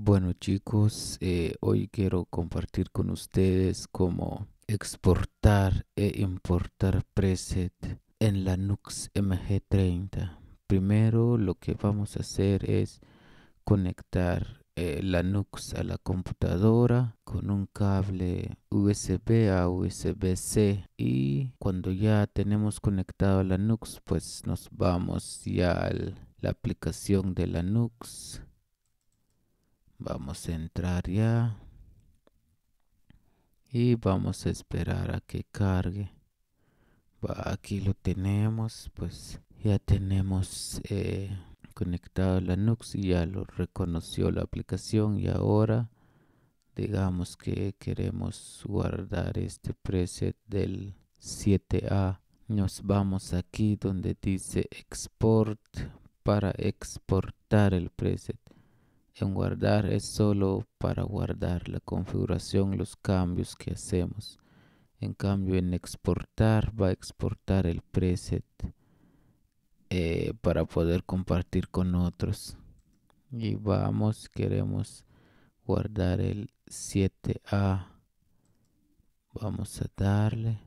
Bueno chicos, eh, hoy quiero compartir con ustedes cómo exportar e importar preset en la Nux MG30. Primero lo que vamos a hacer es conectar eh, la Nux a la computadora con un cable USB a USB-C y cuando ya tenemos conectado la Nux pues nos vamos ya a la aplicación de la Nux Vamos a entrar ya. Y vamos a esperar a que cargue. aquí lo tenemos. Pues ya tenemos eh, conectado la Nux y ya lo reconoció la aplicación. Y ahora digamos que queremos guardar este preset del 7A. Nos vamos aquí donde dice export para exportar el preset. En guardar es solo para guardar la configuración, los cambios que hacemos. En cambio, en exportar va a exportar el preset eh, para poder compartir con otros. Y vamos, queremos guardar el 7A. Vamos a darle.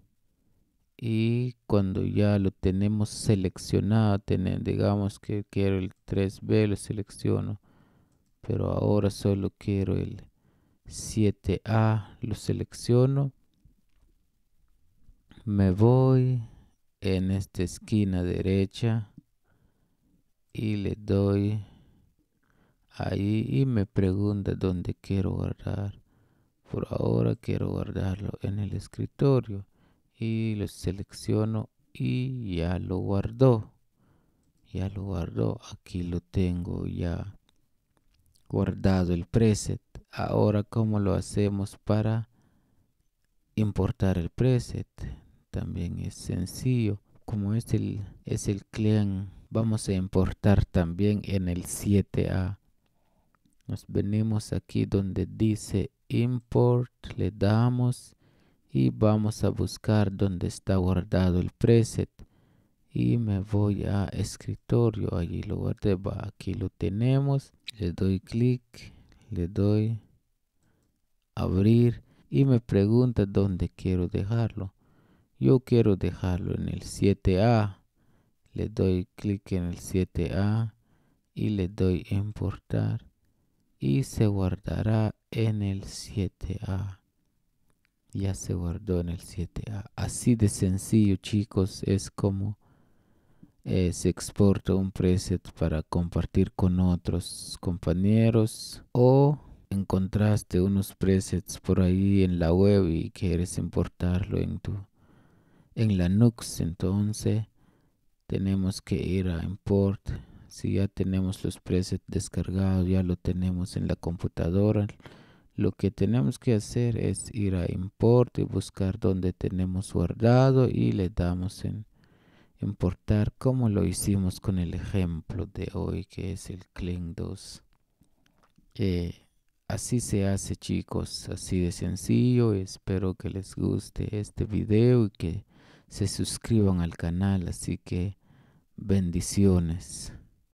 Y cuando ya lo tenemos seleccionado, digamos que quiero el 3B, lo selecciono pero ahora solo quiero el 7A, lo selecciono, me voy en esta esquina derecha y le doy ahí y me pregunta dónde quiero guardar. Por ahora quiero guardarlo en el escritorio y lo selecciono y ya lo guardó. Ya lo guardó, aquí lo tengo ya guardado el preset. Ahora, ¿cómo lo hacemos para importar el preset? También es sencillo. Como es el, es el clan, vamos a importar también en el 7A. Nos venimos aquí donde dice import, le damos y vamos a buscar donde está guardado el preset y me voy a escritorio allí lo guardé aquí lo tenemos le doy clic le doy abrir y me pregunta dónde quiero dejarlo yo quiero dejarlo en el 7a le doy clic en el 7a y le doy importar y se guardará en el 7a ya se guardó en el 7a así de sencillo chicos es como es eh, se exporta un preset para compartir con otros compañeros o encontraste unos presets por ahí en la web y quieres importarlo en tu en la Nux entonces tenemos que ir a import si ya tenemos los presets descargados ya lo tenemos en la computadora lo que tenemos que hacer es ir a import y buscar donde tenemos guardado y le damos en importar cómo lo hicimos con el ejemplo de hoy que es el Clean 2. Eh, así se hace chicos, así de sencillo. Espero que les guste este video y que se suscriban al canal. Así que bendiciones.